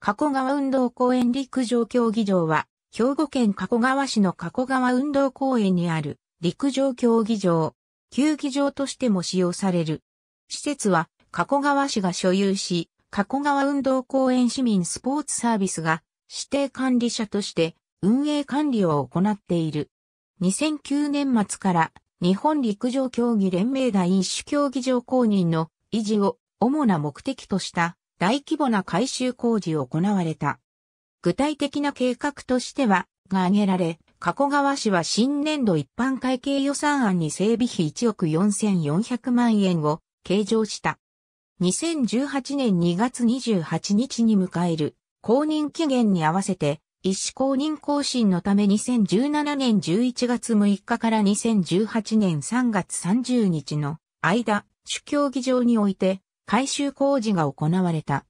加古川運動公園陸上競技場は、兵庫県加古川市の加古川運動公園にある陸上競技場、球技場としても使用される。施設は加古川市が所有し、加古川運動公園市民スポーツサービスが指定管理者として運営管理を行っている。2009年末から日本陸上競技連盟第一種競技場公認の維持を主な目的とした大規模な改修工事を行われた。具体的な計画としては、が挙げられ、加古川市は新年度一般会計予算案に整備費1億4400万円を計上した。2018年2月28日に迎える公認期限に合わせて、一市公認更新のため2017年11月6日から2018年3月30日の間、主競技場において改修工事が行われた。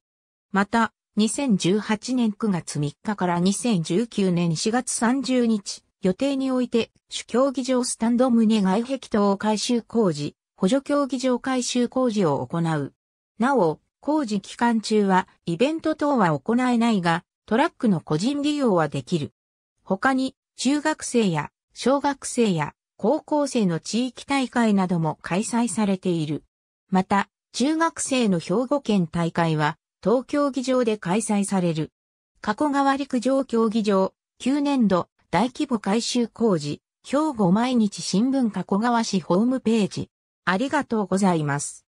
また、2018年9月3日から2019年4月30日、予定において、主競技場スタンド棟外壁等改修工事、補助競技場改修工事を行う。なお、工事期間中は、イベント等は行えないが、トラックの個人利用はできる。他に、中学生や、小学生や、高校生の地域大会なども開催されている。また、中学生の兵庫県大会は、東京議場で開催される。加古川陸上競技場、9年度、大規模改修工事、兵庫毎日新聞加古川市ホームページ。ありがとうございます。